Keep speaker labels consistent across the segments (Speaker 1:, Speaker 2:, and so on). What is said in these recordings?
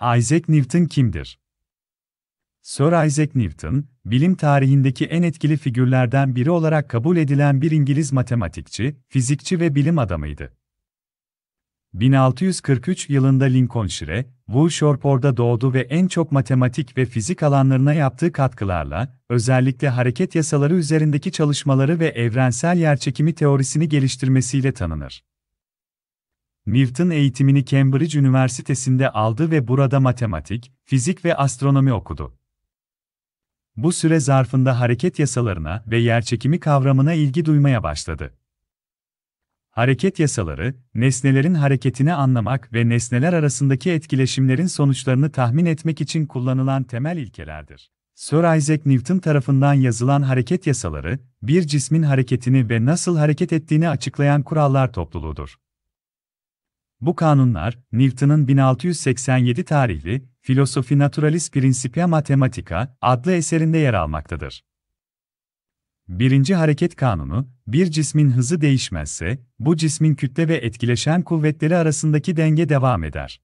Speaker 1: Isaac Newton kimdir? Sir Isaac Newton, bilim tarihindeki en etkili figürlerden biri olarak kabul edilen bir İngiliz matematikçi, fizikçi ve bilim adamıydı. 1643 yılında Lincolnshire, Woolshoreport'da doğdu ve en çok matematik ve fizik alanlarına yaptığı katkılarla, özellikle hareket yasaları üzerindeki çalışmaları ve evrensel yerçekimi teorisini geliştirmesiyle tanınır. Milton eğitimini Cambridge Üniversitesi'nde aldı ve burada matematik, fizik ve astronomi okudu. Bu süre zarfında hareket yasalarına ve yerçekimi kavramına ilgi duymaya başladı. Hareket yasaları, nesnelerin hareketini anlamak ve nesneler arasındaki etkileşimlerin sonuçlarını tahmin etmek için kullanılan temel ilkelerdir. Sir Isaac Newton tarafından yazılan hareket yasaları, bir cismin hareketini ve nasıl hareket ettiğini açıklayan kurallar topluluğudur. Bu kanunlar, Newton'un 1687 tarihli Filosofi Naturalis Principia Mathematica adlı eserinde yer almaktadır. Birinci hareket kanunu, bir cismin hızı değişmezse, bu cismin kütle ve etkileşen kuvvetleri arasındaki denge devam eder.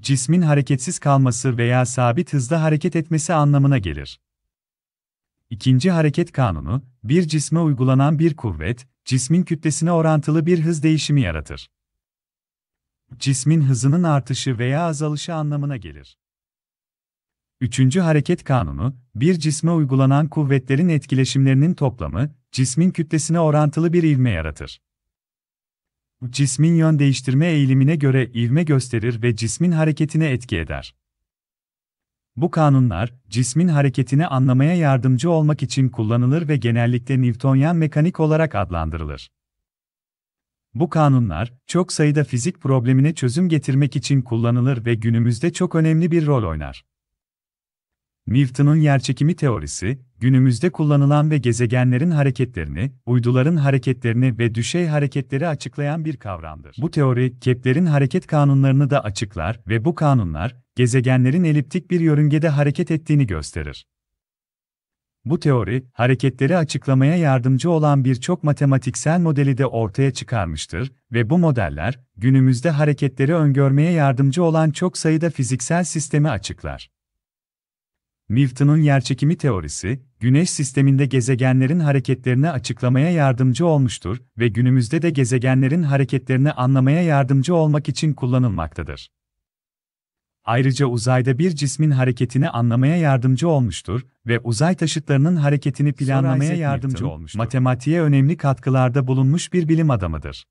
Speaker 1: Cismin hareketsiz kalması veya sabit hızda hareket etmesi anlamına gelir. İkinci hareket kanunu, bir cisme uygulanan bir kuvvet, cismin kütlesine orantılı bir hız değişimi yaratır cismin hızının artışı veya azalışı anlamına gelir. Üçüncü hareket kanunu, bir cisme uygulanan kuvvetlerin etkileşimlerinin toplamı, cismin kütlesine orantılı bir ivme yaratır. Cismin yön değiştirme eğilimine göre ivme gösterir ve cismin hareketine etki eder. Bu kanunlar, cismin hareketini anlamaya yardımcı olmak için kullanılır ve genellikle Newtonyan mekanik olarak adlandırılır. Bu kanunlar, çok sayıda fizik problemine çözüm getirmek için kullanılır ve günümüzde çok önemli bir rol oynar. Newton'un yerçekimi teorisi, günümüzde kullanılan ve gezegenlerin hareketlerini, uyduların hareketlerini ve düşey hareketleri açıklayan bir kavramdır. Bu teori, Kepler'in hareket kanunlarını da açıklar ve bu kanunlar, gezegenlerin eliptik bir yörüngede hareket ettiğini gösterir. Bu teori, hareketleri açıklamaya yardımcı olan birçok matematiksel modeli de ortaya çıkarmıştır ve bu modeller, günümüzde hareketleri öngörmeye yardımcı olan çok sayıda fiziksel sistemi açıklar. Newton'un yerçekimi teorisi, Güneş sisteminde gezegenlerin hareketlerini açıklamaya yardımcı olmuştur ve günümüzde de gezegenlerin hareketlerini anlamaya yardımcı olmak için kullanılmaktadır. Ayrıca uzayda bir cismin hareketini anlamaya yardımcı olmuştur ve uzay taşıtlarının hareketini planlamaya yardımcı Newton, olmuştur. Matematiğe önemli katkılarda bulunmuş bir bilim adamıdır.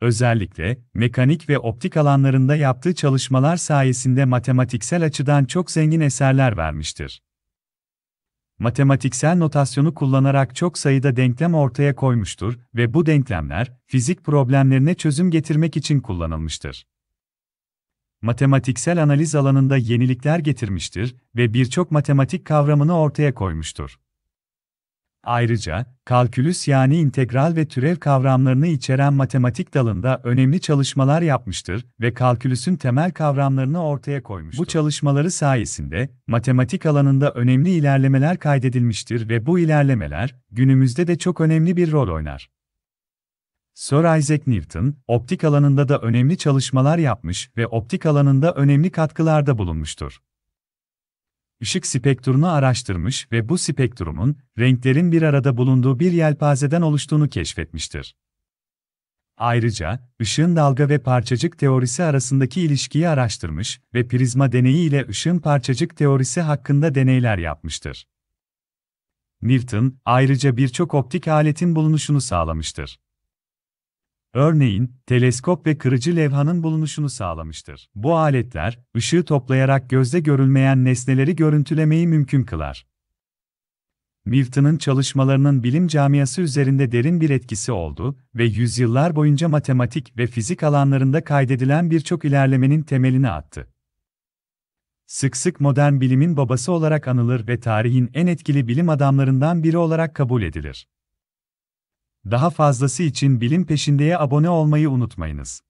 Speaker 1: Özellikle mekanik ve optik alanlarında yaptığı çalışmalar sayesinde matematiksel açıdan çok zengin eserler vermiştir. Matematiksel notasyonu kullanarak çok sayıda denklem ortaya koymuştur ve bu denklemler fizik problemlerine çözüm getirmek için kullanılmıştır matematiksel analiz alanında yenilikler getirmiştir ve birçok matematik kavramını ortaya koymuştur. Ayrıca, kalkülüs yani integral ve türev kavramlarını içeren matematik dalında önemli çalışmalar yapmıştır ve kalkülüsün temel kavramlarını ortaya koymuştur. Bu çalışmaları sayesinde, matematik alanında önemli ilerlemeler kaydedilmiştir ve bu ilerlemeler, günümüzde de çok önemli bir rol oynar. Sir Isaac Newton, optik alanında da önemli çalışmalar yapmış ve optik alanında önemli katkılarda bulunmuştur. Işık spektrumunu araştırmış ve bu spektrumun, renklerin bir arada bulunduğu bir yelpazeden oluştuğunu keşfetmiştir. Ayrıca, ışığın dalga ve parçacık teorisi arasındaki ilişkiyi araştırmış ve prizma deneyi ile ışığın parçacık teorisi hakkında deneyler yapmıştır. Newton, ayrıca birçok optik aletin bulunuşunu sağlamıştır. Örneğin, teleskop ve kırıcı levhanın bulunuşunu sağlamıştır. Bu aletler, ışığı toplayarak gözde görülmeyen nesneleri görüntülemeyi mümkün kılar. Milton'ın çalışmalarının bilim camiası üzerinde derin bir etkisi oldu ve yüzyıllar boyunca matematik ve fizik alanlarında kaydedilen birçok ilerlemenin temelini attı. Sık sık modern bilimin babası olarak anılır ve tarihin en etkili bilim adamlarından biri olarak kabul edilir. Daha fazlası için bilim peşindeye abone olmayı unutmayınız.